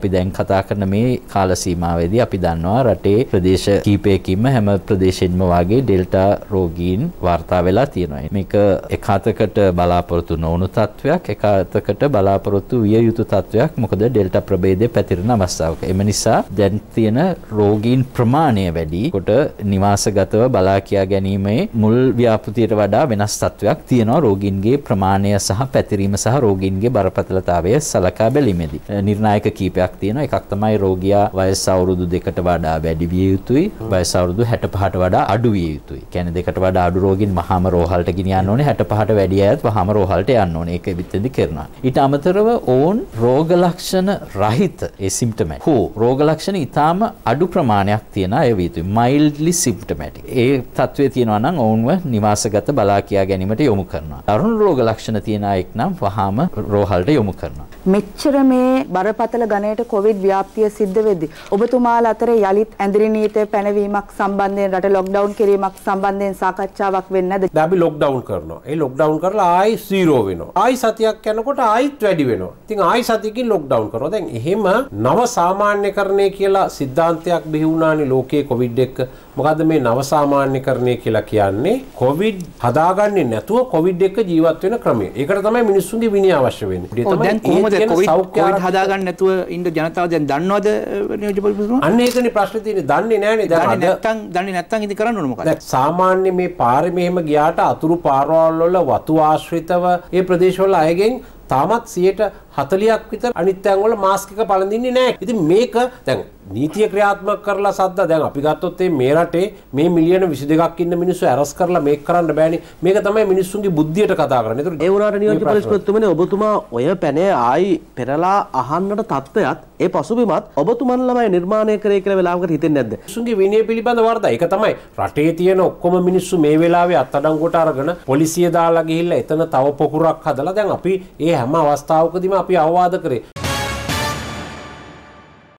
අපි දැන් කතා කරන මේ කාල සීමාවේදී අපි දන්නවා රටේ ප්‍රදේශ කීපයකින්ම හැම ප්‍රදේශෙන්ම වාගේ ඩෙල්ටා රෝගීන් වාර්තා වෙලා තියෙනවා. මේක එක හතකට බලාපොරොත්තු නොවුණු තත්වයක්, එක හතකට බලාපොරොත්තු විය යුතු තත්වයක්. මොකද ඩෙල්ටා ප්‍රභේදය පැතිරෙන අවස්ථාවක. එම නිසා දැන් තියෙන රෝගීන් ප්‍රමාණය වැඩි කොට නිවාසගතව බලා කියා ගැනීමේ මුල් ව්‍යාපෘතියට වඩා වෙනස් තත්වයක් තියෙනවා රෝගීන්ගේ ප්‍රමාණය සහ පැතිරීම සහ රෝගීන්ගේ බරපතලතාවය සලකා බැලීමේදී. නිර්ණායක කීපයක් දෙකක් තියෙනවා. එකක් තමයි රෝගියා වයස අවුරුදු 2කට වඩා වැඩි විය යුතුයි. වයස අවුරුදු 65ට වඩා අඩු විය යුතුයි. කියන්නේ 2කට වඩා අඩු රෝගීන් මහාම රෝහලට ගෙනියන්න ඕනේ. 65ට වැඩි අයත් මහාම රෝහලට යන්න ඕනේ. ඒක පිටින්දි කරනවා. ඊට අමතරව ඕන් රෝග ලක්ෂණ රහිත ඒ සිම්ප්ටොමැටික්. හෝ රෝග ලක්ෂණ ඊටාම අඩු ප්‍රමාණයක් තියෙන අය විය යුතුයි. මයිල්ඩ්ලි සිම්ප්ටොමැටික්. ඒ තත්ත්වයේ තියෙනවා නම් ඔවුන්ව නිවාසගත බලා කියා ගැනීමට යොමු කරනවා. තරුණ රෝග ලක්ෂණ තියෙන අයෙක් නම් වහාම රෝහලට යොමු කරනවා. මෙච්චර මේ බරපතල ගණයට රටට කොවිඩ් ව්‍යාප්තිය සිද්ධ වෙද්දී ඔබතුමාලා අතර යලිත් ඇඳිරි නීතිය පැනවීමක් සම්බන්ධයෙන් රට ලොක්ඩවුන් කිරීමක් සම්බන්ධයෙන් සාකච්ඡාවක් වෙන්නේ නැද්ද? අපි ලොක්ඩවුන් කරනවා. ඒ ලොක්ඩවුන් කරලා ආයි 0 වෙනවා. ආයි සතියක් යනකොට ආයිත් වැඩි වෙනවා. ඉතින් ආයි සතියකින් ලොක්ඩවුන් කරනවා. දැන් එහෙම නව සාමාන්‍යකරණය කියලා સિદ્ધාන්තයක් බිහි වුණානේ ලෝකයේ කොවිඩ් එක්ක. මොකද්ද මේ නව සාමාන්‍යකරණය කියලා කියන්නේ? කොවිඩ් හදාගන්නේ නැතුව කොවිඩ් එක්ක ජීවත් වෙන ක්‍රමය. ඒකට තමයි මිනිස්සුන්ගේ විනය අවශ්‍ය වෙන්නේ. ඒ තමයි කොහොමද කොවිඩ් හදාගන්න නැතුව ඉන්න කොහොමද ජනතාව දැන් දන්නවද නියෝජ්‍ය පොලිපුරතුමා? අන්න ඒකනේ ප්‍රශ්නේ තියෙන්නේ. දන්නේ නැහනේ දැන්. දන්නේ නැත්තම් දන්නේ නැත්තම් ඉතින් කරන්න ඕන මොකද? දැන් සාමාන්‍ය මේ පාරේ මෙහෙම ගියාට අතුරු පාරවල් වල වතු ආශ්‍රිතව ඒ ප්‍රදේශවල අයගෙන් තාමත් 140ක් විතර අනිත් තැන් වල මාස්ක් එක පළඳින්නේ නැහැ. ඉතින් මේක දැන් නීතිය ක්‍රියාත්මක කරලා සද්දා දැන් අපි ගත්තොත් මේ රටේ මේ මිලියන 22ක් ඉන්න මිනිස්සු ඇරස් කරලා මේක කරන්න බෑනේ. මේක තමයි මිනිස්සුන්ගේ බුද්ධියට කතා කරන්නේ. ඒතර ඒ වුණාට නියෝජ්‍ය පරිශුත්තුමනේ ඔබතුමා ඔය පැනේ ආයි පෙරලා අහන්නට තත්ත්වයක් ඒ පසුබිමත් ඔබතුමන් ළමයි නිර්මාණය කරේ කියලා වෙලාවකට හිතෙන්නේ නැද්ද? මිනිස්සුන්ගේ විනය පිළිබඳ වර්ධය. ඒක තමයි රටේ තියෙන ඔක්කොම මිනිස්සු මේ වෙලාවේ අත්අඩංගුවට අරගෙන පොලිසිය දාලා ගිහිල්ලා එතන තව පොකුරක් හදලා දැන් අපි ඒ හැම අවස්ථාවකදීම අපි අවවාද කරේ